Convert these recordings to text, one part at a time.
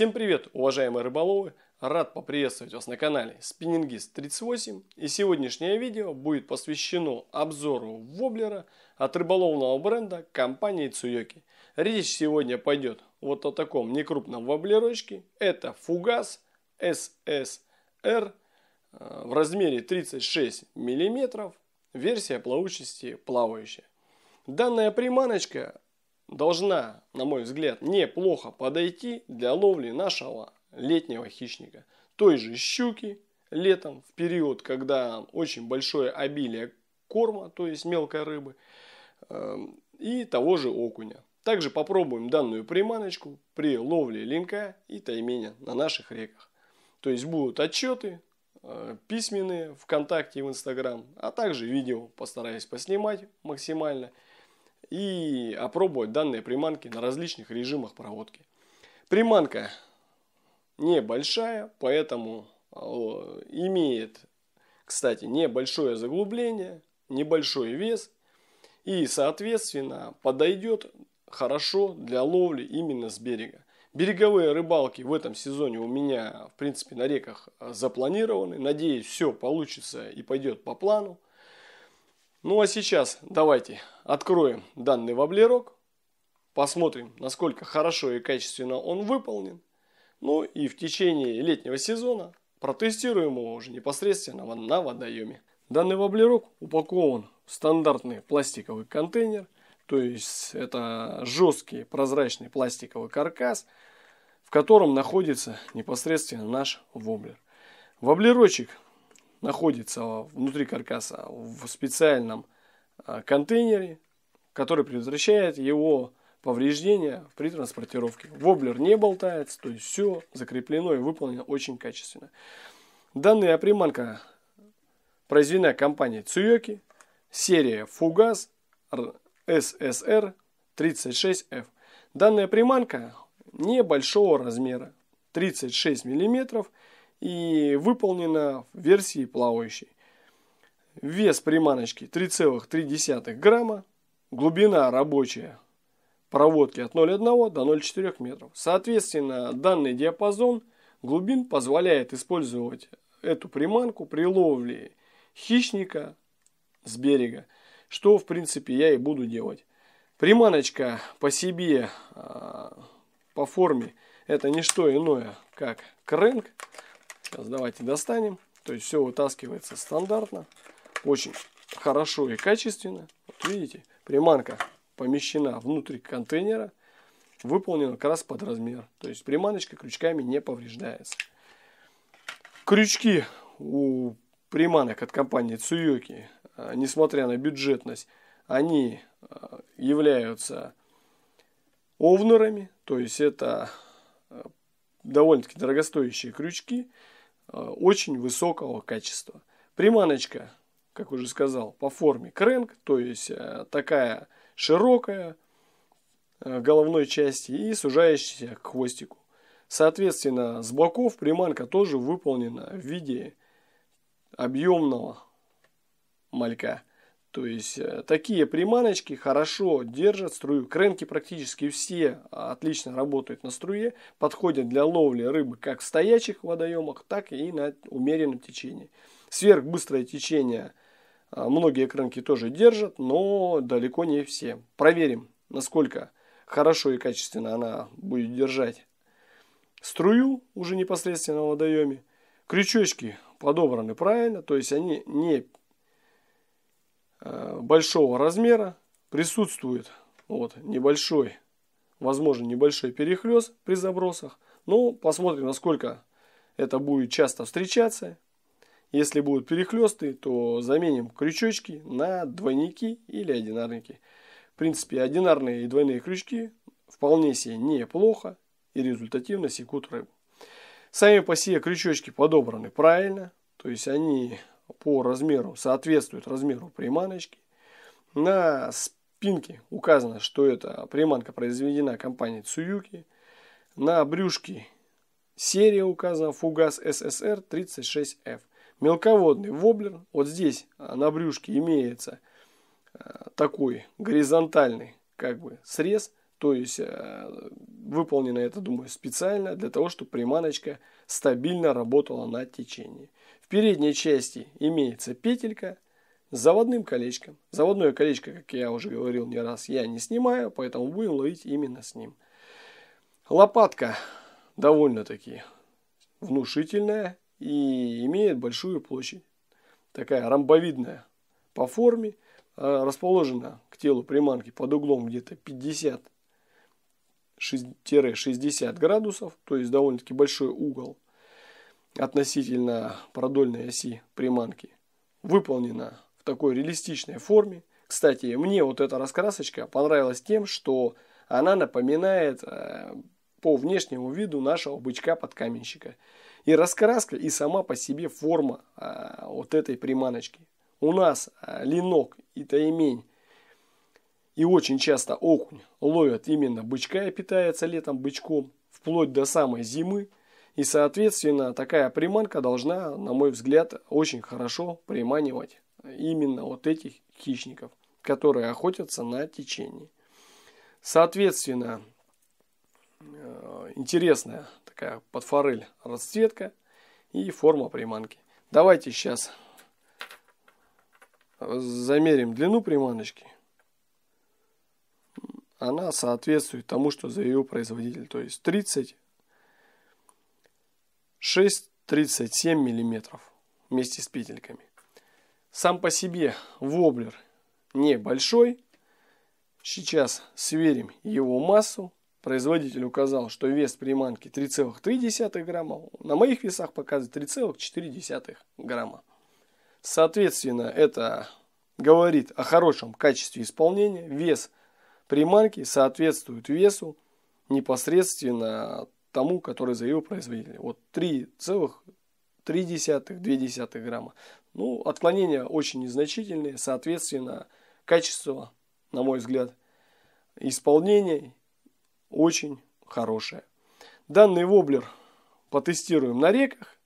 Всем привет, уважаемые рыболовы! Рад поприветствовать вас на канале Спиннингист 38 и сегодняшнее видео будет посвящено обзору воблера от рыболовного бренда компании Цуёки. Речь сегодня пойдет вот о таком некрупном воблерочке. Это фугас SSR э, в размере 36 мм, версия плавучести плавающая. Данная приманочка должна, на мой взгляд, неплохо подойти для ловли нашего летнего хищника. Той же щуки летом, в период, когда очень большое обилие корма, то есть мелкой рыбы, эм, и того же окуня. Также попробуем данную приманочку при ловле линка и тайменя на наших реках. То есть будут отчеты э, письменные ВКонтакте и в Инстаграм, а также видео постараюсь поснимать максимально – и опробовать данные приманки на различных режимах проводки. Приманка небольшая, поэтому а, имеет, кстати, небольшое заглубление, небольшой вес и, соответственно, подойдет хорошо для ловли именно с берега. Береговые рыбалки в этом сезоне у меня, в принципе, на реках а, запланированы. Надеюсь, все получится и пойдет по плану. Ну а сейчас давайте откроем данный воблерок, посмотрим, насколько хорошо и качественно он выполнен. Ну и в течение летнего сезона протестируем его уже непосредственно на водоеме. Данный воблерок упакован в стандартный пластиковый контейнер, то есть это жесткий прозрачный пластиковый каркас, в котором находится непосредственно наш воблер. Воблерочек находится внутри каркаса в специальном а, контейнере, который предотвращает его повреждения при транспортировке. Воблер не болтается, то есть все закреплено и выполнено очень качественно. Данная приманка произведена компанией Цуёки, серия Фугас SSR 36F. Данная приманка небольшого размера, 36 миллиметров и выполнена в версии плавающей. Вес приманочки 3,3 грамма, глубина рабочая проводки от 0,1 до 0,4 метров. Соответственно, данный диапазон глубин позволяет использовать эту приманку при ловле хищника с берега, что в принципе я и буду делать. Приманочка по себе, а, по форме, это не что иное, как крэнк. Сейчас давайте достанем. То есть все вытаскивается стандартно. Очень хорошо и качественно. Вот видите, приманка помещена внутрь контейнера. Выполнена как раз под размер. То есть приманочка крючками не повреждается. Крючки у приманок от компании Цуюки, а, несмотря на бюджетность, они а, являются овнерами, то есть это а, довольно-таки дорогостоящие крючки, Э, очень высокого качества. Приманочка, как уже сказал, по форме кренг, то есть э, такая широкая э, головной части и сужающаяся к хвостику. Соответственно, с боков приманка тоже выполнена в виде объемного малька. То есть э, такие приманочки хорошо держат струю. Кренки практически все отлично работают на струе, подходят для ловли рыбы как в стоячих водоемах, так и на умеренном течении. Сверхбыстрое течение э, многие кренки тоже держат, но далеко не все. Проверим, насколько хорошо и качественно она будет держать струю уже непосредственно в водоеме. Крючочки подобраны правильно, то есть они не Э, большого размера, присутствует вот, небольшой, возможно, небольшой перехлест при забросах. Ну, посмотрим, насколько это будет часто встречаться. Если будут перехлесты, то заменим крючочки на двойники или одинарники. В принципе, одинарные и двойные крючки вполне себе неплохо и результативно секут рыбу. Сами по себе крючочки подобраны правильно, то есть они по размеру соответствует размеру приманочки. На спинке указано, что эта приманка произведена компанией Tsuyuki. На брюшке серия указана фугас ССР 36F. Мелководный воблер, вот здесь а, на брюшке имеется а, такой горизонтальный как бы срез, то есть а, выполнено это, думаю, специально для того, чтобы приманочка стабильно работала на течении передней части имеется петелька с заводным колечком. Заводное колечко, как я уже говорил не раз, я не снимаю, поэтому будем ловить именно с ним. Лопатка довольно-таки внушительная и имеет большую площадь. Такая ромбовидная по форме, э, расположена к телу приманки под углом где-то 50-60 градусов, то есть довольно-таки большой угол – относительно продольной оси приманки выполнена в такой реалистичной форме. Кстати, мне вот эта раскрасочка понравилась тем, что она напоминает э, по внешнему виду нашего бычка под каменщика. И раскраска, и сама по себе форма а, вот этой приманочки. У нас а, э, ленок и таймень и очень часто окунь ловят именно бычка и питается летом бычком, вплоть до самой зимы. И, соответственно, такая приманка должна, на мой взгляд, очень хорошо приманивать именно вот этих хищников, которые охотятся на течении. Соответственно, э, интересная такая подфорель расцветка и форма приманки. Давайте сейчас замерим длину приманочки. Она соответствует тому, что заявил производитель, то есть 30 6,37 мм вместе с петельками. Сам по себе воблер небольшой. Сейчас сверим его массу. Производитель указал, что вес приманки 3,3 грамма. На моих весах показывает 3,4 грамма. Соответственно, это говорит о хорошем качестве исполнения. Вес приманки соответствует весу непосредственно тому, который заявил производитель. Вот 3,3-2 грамма. Ну, отклонения очень незначительные, соответственно, качество, на мой взгляд, исполнения очень хорошее. Данный воблер потестируем на реках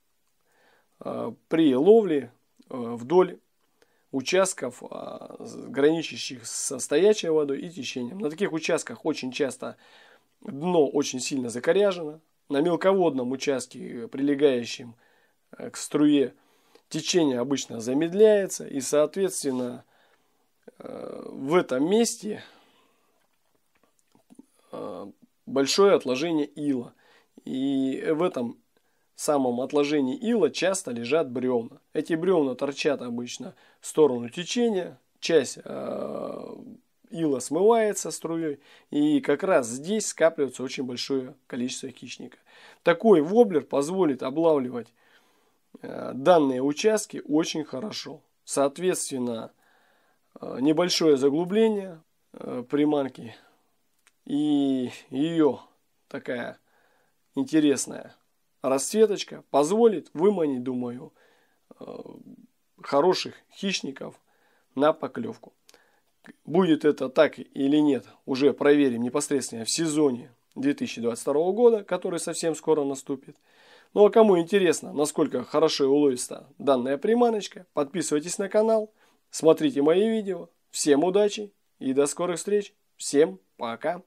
а, при ловле а, вдоль участков, а, граничащих со стоячей водой и течением. На таких участках очень часто Дно очень сильно закоряжено. На мелководном участке, э, прилегающем э, к струе, течение обычно замедляется. И, соответственно, э, в этом месте большое отложение ила. И в этом самом отложении ила часто лежат бревна. Эти бревна торчат обычно в сторону течения. Часть ила смывается струей, и как раз здесь скапливается очень большое количество хищника. Такой воблер позволит облавливать э, данные участки очень хорошо. Соответственно, э, небольшое заглубление э, приманки и ее такая интересная расцветочка позволит выманить, думаю, хороших хищников на поклевку. Будет это так или нет, уже проверим непосредственно в сезоне 2022 года, который совсем скоро наступит. Ну а кому интересно, насколько хорошо и уловиста данная приманочка, подписывайтесь на канал, смотрите мои видео. Всем удачи и до скорых встреч. Всем пока.